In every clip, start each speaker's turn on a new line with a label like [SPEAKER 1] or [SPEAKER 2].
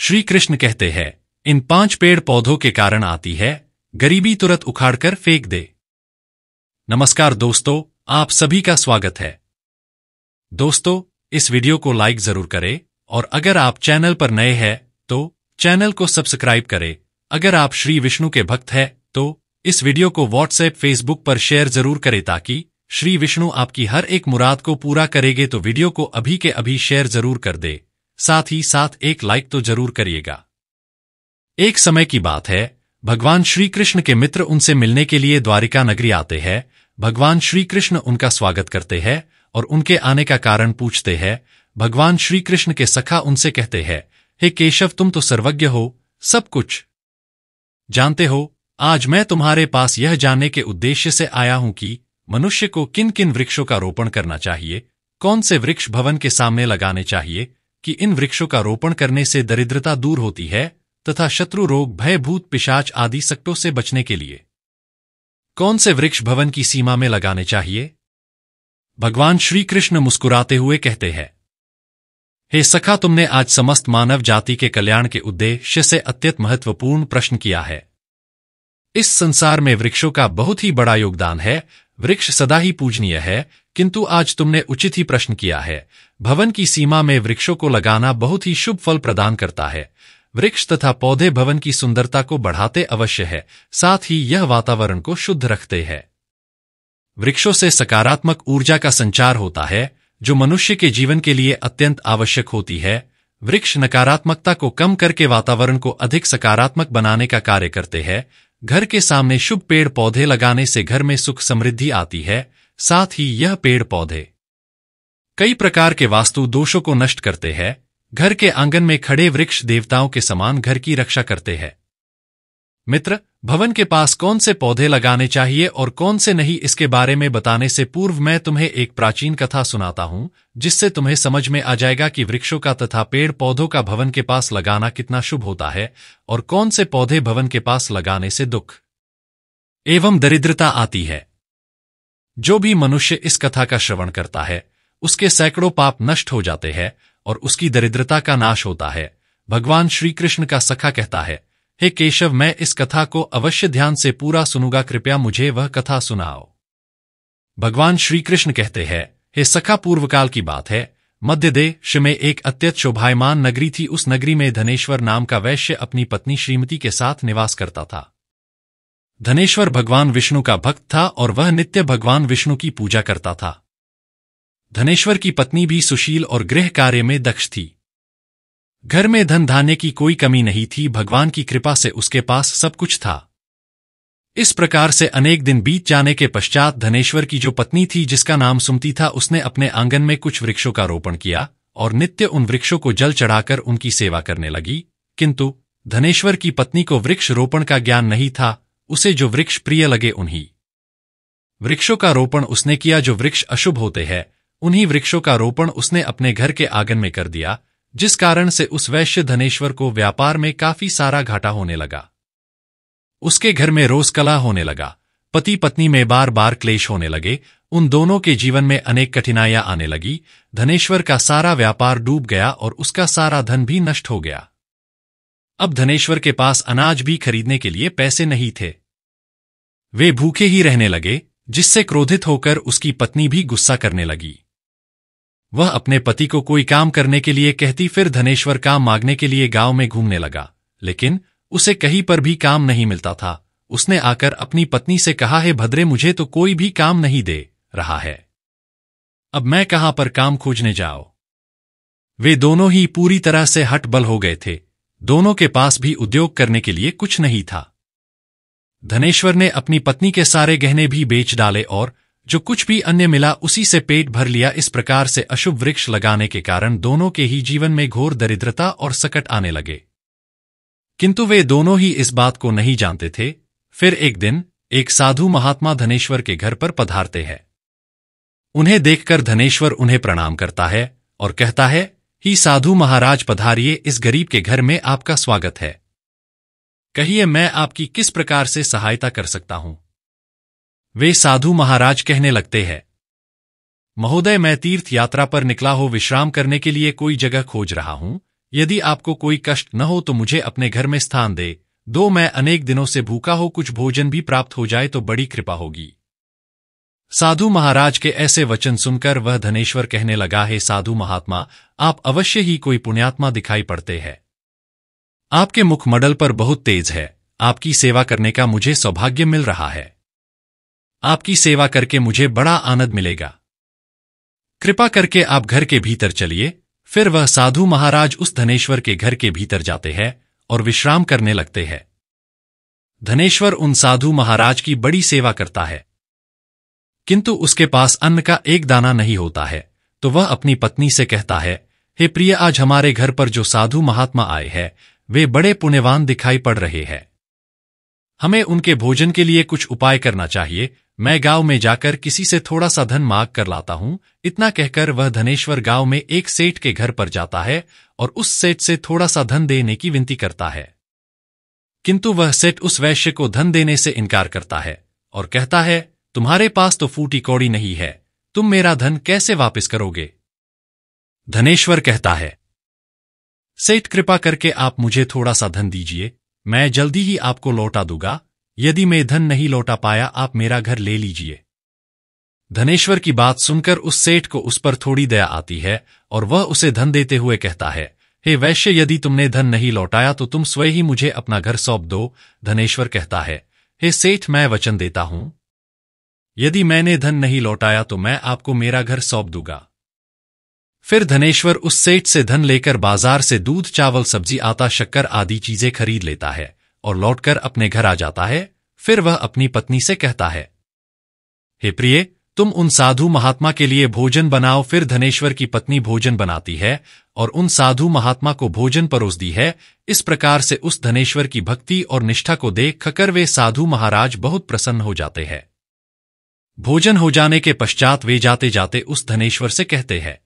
[SPEAKER 1] श्री कृष्ण कहते हैं इन पांच पेड़ पौधों के कारण आती है गरीबी तुरंत उखाड़कर फेंक दे नमस्कार दोस्तों आप सभी का स्वागत है दोस्तों इस वीडियो को लाइक जरूर करें और अगर आप चैनल पर नए हैं तो चैनल को सब्सक्राइब करें अगर आप श्री विष्णु के भक्त हैं तो इस वीडियो को व्हाट्सएप फेसबुक पर शेयर जरूर करें ताकि श्री विष्णु आपकी हर एक मुराद को पूरा करेगे तो वीडियो को अभी के अभी शेयर जरूर कर दे साथ ही साथ एक लाइक तो जरूर करिएगा एक समय की बात है भगवान श्री कृष्ण के मित्र उनसे मिलने के लिए द्वारिका नगरी आते हैं भगवान श्री कृष्ण उनका स्वागत करते हैं और उनके आने का कारण पूछते हैं भगवान श्री कृष्ण के सखा उनसे कहते हैं हे केशव तुम तो सर्वज्ञ हो सब कुछ जानते हो आज मैं तुम्हारे पास यह जानने के उद्देश्य से आया हूं कि मनुष्य को किन किन वृक्षों का रोपण करना चाहिए कौन से वृक्ष भवन के सामने लगाने चाहिए कि इन वृक्षों का रोपण करने से दरिद्रता दूर होती है तथा शत्रु रोग भयभूत पिशाच आदि सक्टों से बचने के लिए कौन से वृक्ष भवन की सीमा में लगाने चाहिए भगवान श्री कृष्ण मुस्कुराते हुए कहते हैं हे सखा तुमने आज समस्त मानव जाति के कल्याण के उद्देश्य से अत्यंत महत्वपूर्ण प्रश्न किया है इस संसार में वृक्षों का बहुत ही बड़ा योगदान है वृक्ष सदा ही पूजनीय है किंतु आज तुमने उचित ही प्रश्न किया है भवन की सीमा में वृक्षों को लगाना बहुत ही शुभ फल प्रदान करता है वृक्ष तथा पौधे भवन की सुंदरता को बढ़ाते अवश्य है साथ ही यह वातावरण को शुद्ध रखते हैं वृक्षों से सकारात्मक ऊर्जा का संचार होता है जो मनुष्य के जीवन के लिए अत्यंत आवश्यक होती है वृक्ष नकारात्मकता को कम करके वातावरण को अधिक सकारात्मक बनाने का कार्य करते हैं घर के सामने शुभ पेड़ पौधे लगाने से घर में सुख समृद्धि आती है साथ ही यह पेड़ पौधे कई प्रकार के वास्तु दोषों को नष्ट करते हैं घर के आंगन में खड़े वृक्ष देवताओं के समान घर की रक्षा करते हैं मित्र भवन के पास कौन से पौधे लगाने चाहिए और कौन से नहीं इसके बारे में बताने से पूर्व मैं तुम्हें एक प्राचीन कथा सुनाता हूं जिससे तुम्हें समझ में आ जाएगा कि वृक्षों का तथा पेड़ पौधों का भवन के पास लगाना कितना शुभ होता है और कौन से पौधे भवन के पास लगाने से दुख एवं दरिद्रता आती है जो भी मनुष्य इस कथा का श्रवण करता है उसके सैकड़ों पाप नष्ट हो जाते हैं और उसकी दरिद्रता का नाश होता है भगवान श्री कृष्ण का सखा कहता है हे केशव मैं इस कथा को अवश्य ध्यान से पूरा सुनूंगा कृपया मुझे वह कथा सुनाओ भगवान श्री कृष्ण कहते हैं हे सखा पूर्वकाल की बात है मध्य देश में एक अत्यंत शोभायमान नगरी थी उस नगरी में धनेश्वर नाम का वैश्य अपनी पत्नी श्रीमती के साथ निवास करता था धनेश्वर भगवान विष्णु का भक्त था और वह नित्य भगवान विष्णु की पूजा करता था धनेश्वर की पत्नी भी सुशील और गृह कार्य में दक्ष थी घर में धन धान्य की कोई कमी नहीं थी भगवान की कृपा से उसके पास सब कुछ था इस प्रकार से अनेक दिन बीत जाने के पश्चात धनेश्वर की जो पत्नी थी जिसका नाम सुमती था उसने अपने आंगन में कुछ वृक्षों का रोपण किया और नित्य उन वृक्षों को जल चढ़ाकर उनकी सेवा करने लगी किंतु धनेश्वर की पत्नी को वृक्ष रोपण का ज्ञान नहीं था उसे जो वृक्ष प्रिय लगे उन्हीं वृक्षों का रोपण उसने किया जो वृक्ष अशुभ होते हैं उन्हीं वृक्षों का रोपण उसने अपने घर के आंगन में कर दिया जिस कारण से उस वैश्य धनेश्वर को व्यापार में काफी सारा घाटा होने लगा उसके घर में रोज कला होने लगा पति पत्नी में बार बार क्लेश होने लगे उन दोनों के जीवन में अनेक कठिनाइयां आने लगी धनेश्वर का सारा व्यापार डूब गया और उसका सारा धन भी नष्ट हो गया अब धनेश्वर के पास अनाज भी खरीदने के लिए पैसे नहीं थे वे भूखे ही रहने लगे जिससे क्रोधित होकर उसकी पत्नी भी गुस्सा करने लगी वह अपने पति को कोई काम करने के लिए कहती फिर धनेश्वर काम मांगने के लिए गांव में घूमने लगा लेकिन उसे कहीं पर भी काम नहीं मिलता था उसने आकर अपनी पत्नी से कहा है भद्रे मुझे तो कोई भी काम नहीं दे रहा है अब मैं कहां पर काम खोजने जाओ वे दोनों ही पूरी तरह से हटबल हो गए थे दोनों के पास भी उद्योग करने के लिए कुछ नहीं था धनेश्वर ने अपनी पत्नी के सारे गहने भी बेच डाले और जो कुछ भी अन्य मिला उसी से पेट भर लिया इस प्रकार से अशुभ वृक्ष लगाने के कारण दोनों के ही जीवन में घोर दरिद्रता और सकट आने लगे किंतु वे दोनों ही इस बात को नहीं जानते थे फिर एक दिन एक साधु महात्मा धनेश्वर के घर पर पधारते हैं उन्हें देखकर धनेश्वर उन्हें प्रणाम करता है और कहता है ही साधु महाराज पधारिए इस गरीब के घर में आपका स्वागत है कहिए मैं आपकी किस प्रकार से सहायता कर सकता हूं वे साधु महाराज कहने लगते हैं महोदय मैं तीर्थ यात्रा पर निकला हो विश्राम करने के लिए कोई जगह खोज रहा हूं यदि आपको कोई कष्ट न हो तो मुझे अपने घर में स्थान दे दो मैं अनेक दिनों से भूखा हो कुछ भोजन भी प्राप्त हो जाए तो बड़ी कृपा होगी साधु महाराज के ऐसे वचन सुनकर वह धनेश्वर कहने लगा हे साधु महात्मा आप अवश्य ही कोई पुण्यात्मा दिखाई पड़ते हैं आपके मुख मडल पर बहुत तेज है आपकी सेवा करने का मुझे सौभाग्य मिल रहा है आपकी सेवा करके मुझे बड़ा आनंद मिलेगा कृपा करके आप घर के भीतर चलिए फिर वह साधु महाराज उस धनेश्वर के घर के भीतर जाते हैं और विश्राम करने लगते हैं धनेश्वर उन साधु महाराज की बड़ी सेवा करता है किंतु उसके पास अन्न का एक दाना नहीं होता है तो वह अपनी पत्नी से कहता है हे प्रिय आज हमारे घर पर जो साधु महात्मा आए हैं वे बड़े पुण्यवान दिखाई पड़ रहे हैं हमें उनके भोजन के लिए कुछ उपाय करना चाहिए मैं गांव में जाकर किसी से थोड़ा सा धन मांग कर लाता हूं इतना कहकर वह धनेश्वर गांव में एक सेठ के घर पर जाता है और उस सेठ से थोड़ा सा धन देने की विनती करता है किंतु वह सेठ उस वैश्य को धन देने से इनकार करता है और कहता है तुम्हारे पास तो फूटी कौड़ी नहीं है तुम मेरा धन कैसे वापस करोगे धनेश्वर कहता है सेठ कृपा करके आप मुझे थोड़ा सा धन दीजिए मैं जल्दी ही आपको लौटा दूंगा यदि मैं धन नहीं लौटा पाया आप मेरा घर ले लीजिए धनेश्वर की बात सुनकर उस सेठ को उस पर थोड़ी दया आती है और वह उसे धन देते हुए कहता है हे वैश्य यदि तुमने धन नहीं लौटाया तो तुम स्वयं ही मुझे अपना घर सौंप दो धनेश्वर कहता है हे सेठ मैं वचन देता हूं यदि मैंने धन नहीं लौटाया तो मैं आपको मेरा घर सौंप दूंगा फिर धनेश्वर उस सेठ से धन लेकर बाजार से दूध चावल सब्जी आटा शक्कर आदि चीजें खरीद लेता है और लौटकर अपने घर आ जाता है फिर वह अपनी पत्नी से कहता है हे प्रिय तुम उन साधु महात्मा के लिए भोजन बनाओ फिर धनेश्वर की पत्नी भोजन बनाती है और उन साधु महात्मा को भोजन परोस दी है इस प्रकार से उस धनेश्वर की भक्ति और निष्ठा को देख खकर वे साधु महाराज बहुत प्रसन्न हो जाते हैं भोजन हो जाने के पश्चात वे जाते जाते उस धनेश्वर से कहते हैं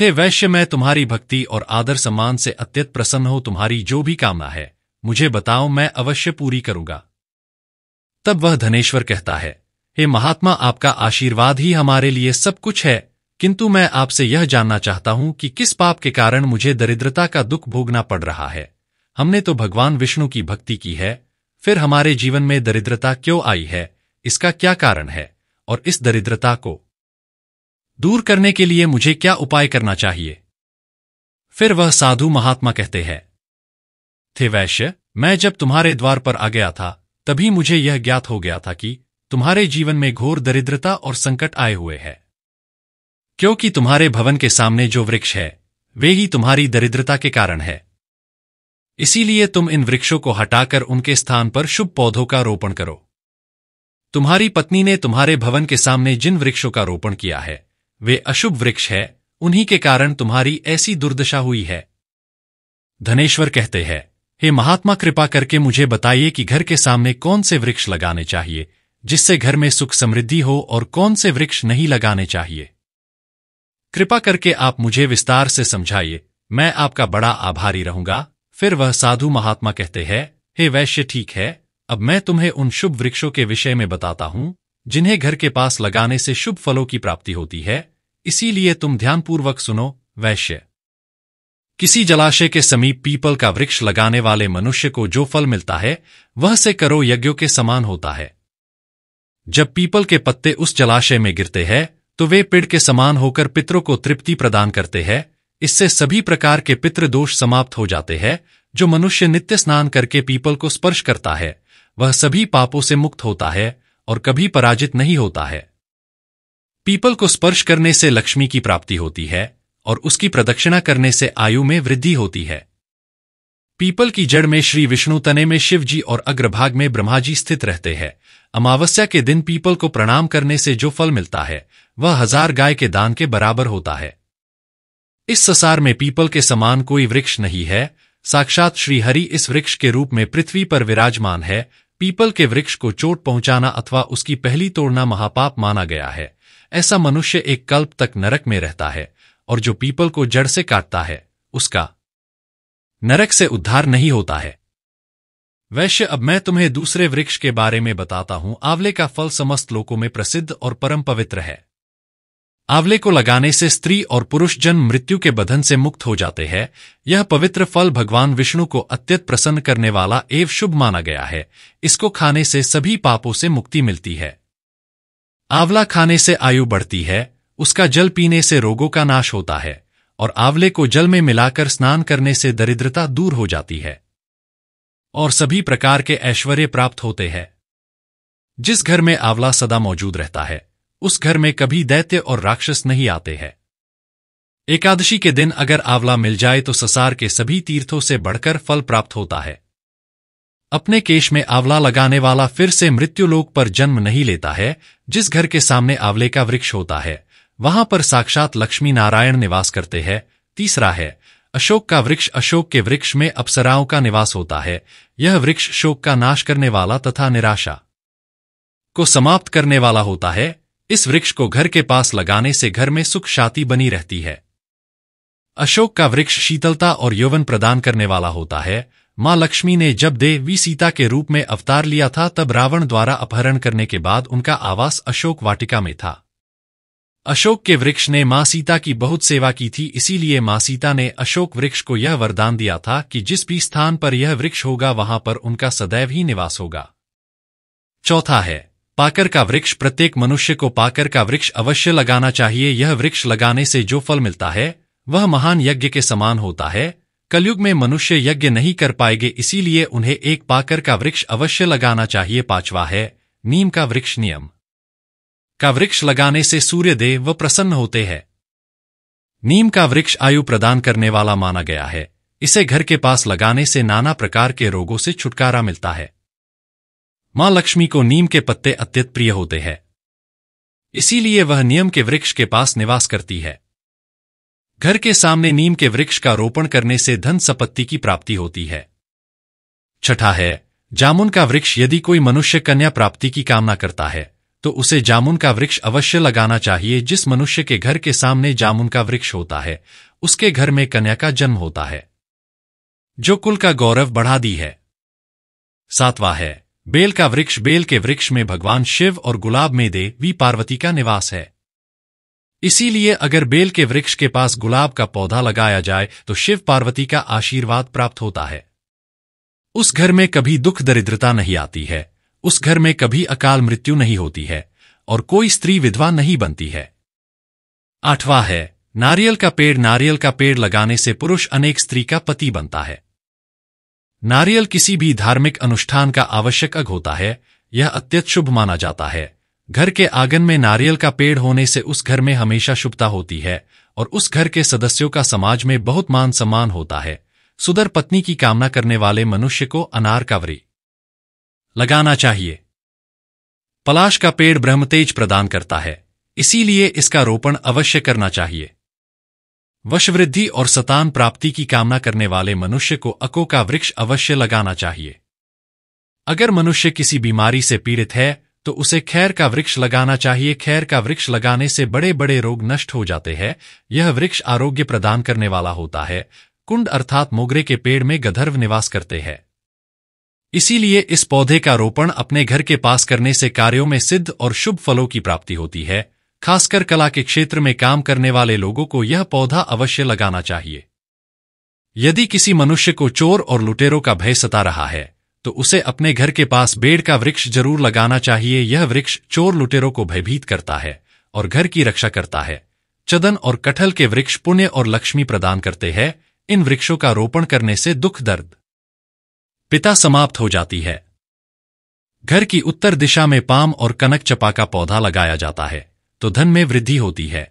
[SPEAKER 1] थे वैश्य मैं तुम्हारी भक्ति और आदर सम्मान से अत्यंत प्रसन्न हो तुम्हारी जो भी कामना है मुझे बताओ मैं अवश्य पूरी करूंगा तब वह धनेश्वर कहता है हे महात्मा आपका आशीर्वाद ही हमारे लिए सब कुछ है किंतु मैं आपसे यह जानना चाहता हूं कि किस पाप के कारण मुझे दरिद्रता का दुख भोगना पड़ रहा है हमने तो भगवान विष्णु की भक्ति की है फिर हमारे जीवन में दरिद्रता क्यों आई है इसका क्या कारण है और इस दरिद्रता को दूर करने के लिए मुझे क्या उपाय करना चाहिए फिर वह साधु महात्मा कहते हैं थे वैश्य मैं जब तुम्हारे द्वार पर आ गया था तभी मुझे यह ज्ञात हो गया था कि तुम्हारे जीवन में घोर दरिद्रता और संकट आए हुए है क्योंकि तुम्हारे भवन के सामने जो वृक्ष है वे ही तुम्हारी दरिद्रता के कारण है इसीलिए तुम इन वृक्षों को हटाकर उनके स्थान पर शुभ पौधों का रोपण करो तुम्हारी पत्नी ने तुम्हारे भवन के सामने जिन वृक्षों का रोपण किया है वे अशुभ वृक्ष है उन्हीं के कारण तुम्हारी ऐसी दुर्दशा हुई है धनेश्वर कहते हैं हे महात्मा कृपा करके मुझे बताइए कि घर के सामने कौन से वृक्ष लगाने चाहिए जिससे घर में सुख समृद्धि हो और कौन से वृक्ष नहीं लगाने चाहिए कृपा करके आप मुझे विस्तार से समझाइए मैं आपका बड़ा आभारी रहूंगा फिर वह साधु महात्मा कहते हैं हे वैश्य ठीक है अब मैं तुम्हें उन शुभ वृक्षों के विषय में बताता हूं जिन्हें घर के पास लगाने से शुभ फलों की प्राप्ति होती है इसीलिए तुम ध्यानपूर्वक सुनो वैश्य किसी जलाशय के समीप पीपल का वृक्ष लगाने वाले मनुष्य को जो फल मिलता है वह से करो यज्ञों के समान होता है जब पीपल के पत्ते उस जलाशय में गिरते हैं तो वे पिड़ के समान होकर पितरों को तृप्ति प्रदान करते हैं इससे सभी प्रकार के पितृदोष दोष समाप्त हो जाते हैं जो मनुष्य नित्य स्नान करके पीपल को स्पर्श करता है वह सभी पापों से मुक्त होता है और कभी पराजित नहीं होता है पीपल को स्पर्श करने से लक्ष्मी की प्राप्ति होती है और उसकी प्रदक्षिणा करने से आयु में वृद्धि होती है पीपल की जड़ में श्री विष्णु तने में शिव जी और अग्रभाग में ब्रह्मा जी स्थित रहते हैं अमावस्या के दिन पीपल को प्रणाम करने से जो फल मिलता है वह हजार गाय के दान के बराबर होता है इस संसार में पीपल के समान कोई वृक्ष नहीं है साक्षात श्रीहरि इस वृक्ष के रूप में पृथ्वी पर विराजमान है पीपल के वृक्ष को चोट पहुंचाना अथवा उसकी पहली तोड़ना महापाप माना गया है ऐसा मनुष्य एक कल्प तक नरक में रहता है और जो पीपल को जड़ से काटता है उसका नरक से उद्धार नहीं होता है वैश्य अब मैं तुम्हें दूसरे वृक्ष के बारे में बताता हूं आंवले का फल समस्त लोकों में प्रसिद्ध और परम पवित्र है आंवले को लगाने से स्त्री और पुरुष जन मृत्यु के बधन से मुक्त हो जाते हैं यह पवित्र फल भगवान विष्णु को अत्यंत प्रसन्न करने वाला एव शुभ माना गया है इसको खाने से सभी पापों से मुक्ति मिलती है आंवला खाने से आयु बढ़ती है उसका जल पीने से रोगों का नाश होता है और आंवले को जल में मिलाकर स्नान करने से दरिद्रता दूर हो जाती है और सभी प्रकार के ऐश्वर्य प्राप्त होते हैं जिस घर में आंवला सदा मौजूद रहता है उस घर में कभी दैत्य और राक्षस नहीं आते हैं एकादशी के दिन अगर आंवला मिल जाए तो ससार के सभी तीर्थों से बढ़कर फल प्राप्त होता है अपने केश में आंवला लगाने वाला फिर से मृत्युलोक पर जन्म नहीं लेता है जिस घर के सामने आंवले का वृक्ष होता है वहां पर साक्षात लक्ष्मी नारायण निवास करते हैं तीसरा है अशोक का वृक्ष अशोक के वृक्ष में अप्सराओं का निवास होता है यह वृक्ष शोक का नाश करने वाला तथा निराशा को समाप्त करने वाला होता है इस वृक्ष को घर के पास लगाने से घर में सुख शांति बनी रहती है अशोक का वृक्ष शीतलता और यौवन प्रदान करने वाला होता है मां लक्ष्मी ने जब देवी सीता के रूप में अवतार लिया था तब रावण द्वारा अपहरण करने के बाद उनका आवास अशोक वाटिका में था अशोक के वृक्ष ने मां सीता की बहुत सेवा की थी इसीलिए मां सीता ने अशोक वृक्ष को यह वरदान दिया था कि जिस भी स्थान पर यह वृक्ष होगा वहां पर उनका सदैव ही निवास होगा चौथा है पाकर का वृक्ष प्रत्येक मनुष्य को पाकर का वृक्ष अवश्य लगाना चाहिए यह वृक्ष लगाने से जो फल मिलता है वह महान यज्ञ के समान होता है कलयुग में मनुष्य यज्ञ नहीं कर पाएंगे इसीलिए उन्हें एक पाकर का वृक्ष अवश्य लगाना चाहिए पांचवा है नीम का वृक्ष नियम का वृक्ष लगाने से सूर्यदेव व प्रसन्न होते हैं नीम का वृक्ष आयु प्रदान करने वाला माना गया है इसे घर के पास लगाने से नाना प्रकार के रोगों से छुटकारा मिलता है मां लक्ष्मी को नीम के पत्ते अत्यंत प्रिय होते हैं इसीलिए वह नियम के वृक्ष के पास निवास करती है घर के सामने नीम के वृक्ष का रोपण करने से धन संपत्ति की प्राप्ति होती है छठा है जामुन का वृक्ष यदि कोई मनुष्य कन्या प्राप्ति की कामना करता है तो उसे जामुन का वृक्ष अवश्य लगाना चाहिए जिस मनुष्य के घर के सामने जामुन का वृक्ष होता है उसके घर में कन्या का जन्म होता है जो कुल का गौरव बढ़ा दी है सातवा है बेल का वृक्ष बेल के वृक्ष में भगवान शिव और गुलाब में दे वी पार्वती का निवास है इसीलिए अगर बेल के वृक्ष के पास गुलाब का पौधा लगाया जाए तो शिव पार्वती का आशीर्वाद प्राप्त होता है उस घर में कभी दुख दरिद्रता नहीं आती है उस घर में कभी अकाल मृत्यु नहीं होती है और कोई स्त्री विधवा नहीं बनती है आठवां है नारियल का पेड़ नारियल का पेड़ लगाने से पुरुष अनेक स्त्री का पति बनता है नारियल किसी भी धार्मिक अनुष्ठान का आवश्यक अग होता है यह अत्यंत शुभ माना जाता है घर के आंगन में नारियल का पेड़ होने से उस घर में हमेशा शुभता होती है और उस घर के सदस्यों का समाज में बहुत मान सम्मान होता है सुदर पत्नी की कामना करने वाले मनुष्य को अनार कावरी लगाना चाहिए पलाश का पेड़ ब्रह्मतेज प्रदान करता है इसीलिए इसका रोपण अवश्य करना चाहिए वशवृद्धि और सतान प्राप्ति की कामना करने वाले मनुष्य को अको का वृक्ष अवश्य लगाना चाहिए अगर मनुष्य किसी बीमारी से पीड़ित है तो उसे खैर का वृक्ष लगाना चाहिए खैर का वृक्ष लगाने से बड़े बड़े रोग नष्ट हो जाते हैं यह वृक्ष आरोग्य प्रदान करने वाला होता है कुंड अर्थात मोगरे के पेड़ में गधर्व निवास करते हैं इसीलिए इस पौधे का रोपण अपने घर के पास करने से कार्यों में सिद्ध और शुभ फलों की प्राप्ति होती है खासकर कला के क्षेत्र में काम करने वाले लोगों को यह पौधा अवश्य लगाना चाहिए यदि किसी मनुष्य को चोर और लुटेरों का भय सता रहा है तो उसे अपने घर के पास बेड़ का वृक्ष जरूर लगाना चाहिए यह वृक्ष चोर लुटेरों को भयभीत करता है और घर की रक्षा करता है चदन और कटहल के वृक्ष पुण्य और लक्ष्मी प्रदान करते हैं इन वृक्षों का रोपण करने से दुख दर्द पिता समाप्त हो जाती है घर की उत्तर दिशा में पाम और कनक चपा का पौधा लगाया जाता है तो धन में वृद्धि होती है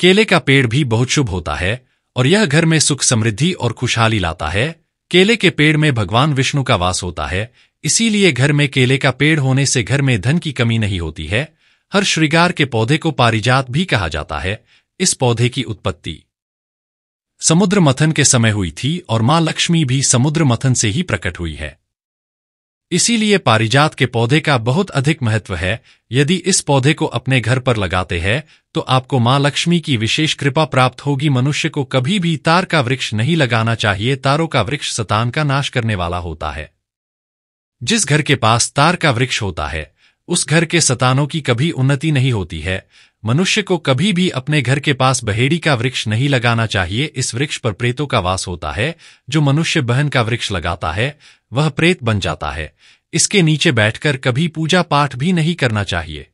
[SPEAKER 1] केले का पेड़ भी बहुत शुभ होता है और यह घर में सुख समृद्धि और खुशहाली लाता है केले के पेड़ में भगवान विष्णु का वास होता है इसीलिए घर में केले का पेड़ होने से घर में धन की कमी नहीं होती है हर श्रृंगार के पौधे को पारिजात भी कहा जाता है इस पौधे की उत्पत्ति समुद्र मथन के समय हुई थी और मां लक्ष्मी भी समुद्र मथन से ही प्रकट हुई है इसीलिए पारिजात के पौधे का बहुत अधिक महत्व है यदि इस पौधे को अपने घर पर लगाते हैं तो आपको माँ लक्ष्मी की विशेष कृपा प्राप्त होगी मनुष्य को कभी भी तार का वृक्ष नहीं लगाना चाहिए तारों का वृक्ष सतान का नाश करने वाला होता है जिस घर के पास तार का वृक्ष होता है उस घर के सतानों की कभी उन्नति नहीं होती है मनुष्य को कभी भी अपने घर के पास बहेड़ी का वृक्ष नहीं लगाना चाहिए इस वृक्ष पर प्रेतों का वास होता है जो मनुष्य बहन का वृक्ष लगाता है वह प्रेत बन जाता है इसके नीचे बैठकर कभी पूजा पाठ भी नहीं करना चाहिए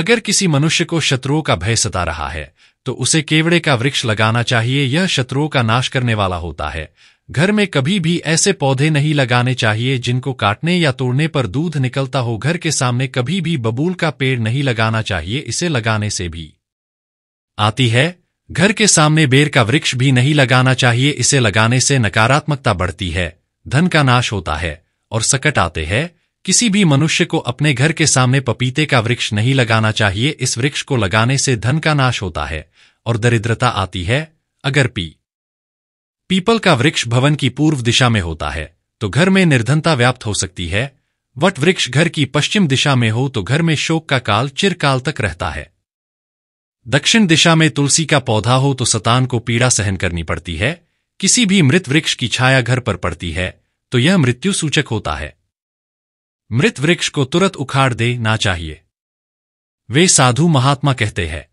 [SPEAKER 1] अगर किसी मनुष्य को शत्रुओं का भय सता रहा है तो उसे केवड़े का वृक्ष लगाना चाहिए यह शत्रुओं का नाश करने वाला होता है घर में कभी भी ऐसे पौधे नहीं लगाने चाहिए जिनको काटने या तोड़ने पर दूध निकलता हो घर के सामने कभी भी बबूल का पेड़ नहीं लगाना चाहिए इसे लगाने से भी आती है घर के सामने बेर का वृक्ष भी नहीं लगाना चाहिए इसे लगाने से नकारात्मकता बढ़ती है धन का नाश होता है और सकट आते हैं किसी भी मनुष्य को अपने घर के सामने पपीते का वृक्ष नहीं लगाना चाहिए इस वृक्ष को लगाने से धन का नाश होता है और दरिद्रता आती है अगर पी पीपल का वृक्ष भवन की पूर्व दिशा में होता है तो घर में निर्धनता व्याप्त हो सकती है वट वृक्ष घर की पश्चिम दिशा में हो तो घर में शोक का काल चिरकाल तक रहता है दक्षिण दिशा में तुलसी का पौधा हो तो सतान को पीड़ा सहन करनी पड़ती है किसी भी मृत वृक्ष की छाया घर पर पड़ती है तो यह मृत्यु सूचक होता है मृत वृक्ष को तुरंत उखाड़ दे ना चाहिए वे साधु महात्मा कहते हैं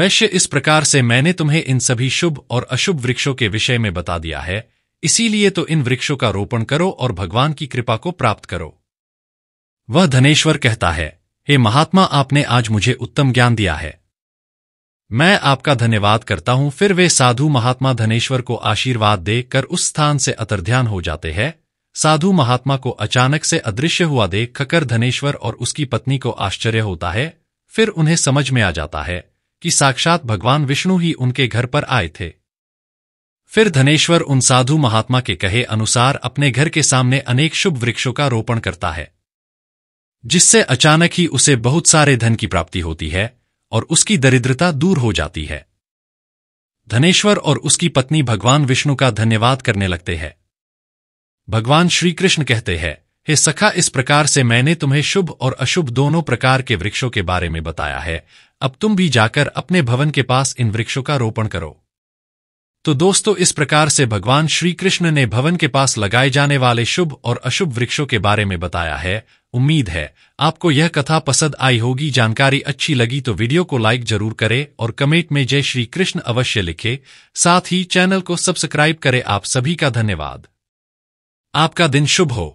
[SPEAKER 1] वैश्य इस प्रकार से मैंने तुम्हें इन सभी शुभ और अशुभ वृक्षों के विषय में बता दिया है इसीलिए तो इन वृक्षों का रोपण करो और भगवान की कृपा को प्राप्त करो वह धनेश्वर कहता है हे महात्मा आपने आज मुझे उत्तम ज्ञान दिया है मैं आपका धन्यवाद करता हूं फिर वे साधु महात्मा धनेश्वर को आशीर्वाद दे कर उस स्थान से अतर्ध्यान हो जाते हैं साधु महात्मा को अचानक से अदृश्य हुआ देख खकर धनेश्वर और उसकी पत्नी को आश्चर्य होता है फिर उन्हें समझ में आ जाता है कि साक्षात भगवान विष्णु ही उनके घर पर आए थे फिर धनेश्वर उन साधु महात्मा के कहे अनुसार अपने घर के सामने अनेक शुभ वृक्षों का रोपण करता है जिससे अचानक ही उसे बहुत सारे धन की प्राप्ति होती है और उसकी दरिद्रता दूर हो जाती है धनेश्वर और उसकी पत्नी भगवान विष्णु का धन्यवाद करने लगते हैं भगवान श्री कृष्ण कहते हैं हे सखा इस प्रकार से मैंने तुम्हें शुभ और अशुभ दोनों प्रकार के वृक्षों के बारे में बताया है अब तुम भी जाकर अपने भवन के पास इन वृक्षों का रोपण करो तो दोस्तों इस प्रकार से भगवान श्री कृष्ण ने भवन के पास लगाए जाने वाले शुभ और अशुभ वृक्षों के बारे में बताया है उम्मीद है आपको यह कथा पसंद आई होगी जानकारी अच्छी लगी तो वीडियो को लाइक जरूर करें और कमेंट में जय श्री कृष्ण अवश्य लिखे साथ ही चैनल को सब्सक्राइब करें आप सभी का धन्यवाद आपका दिन शुभ हो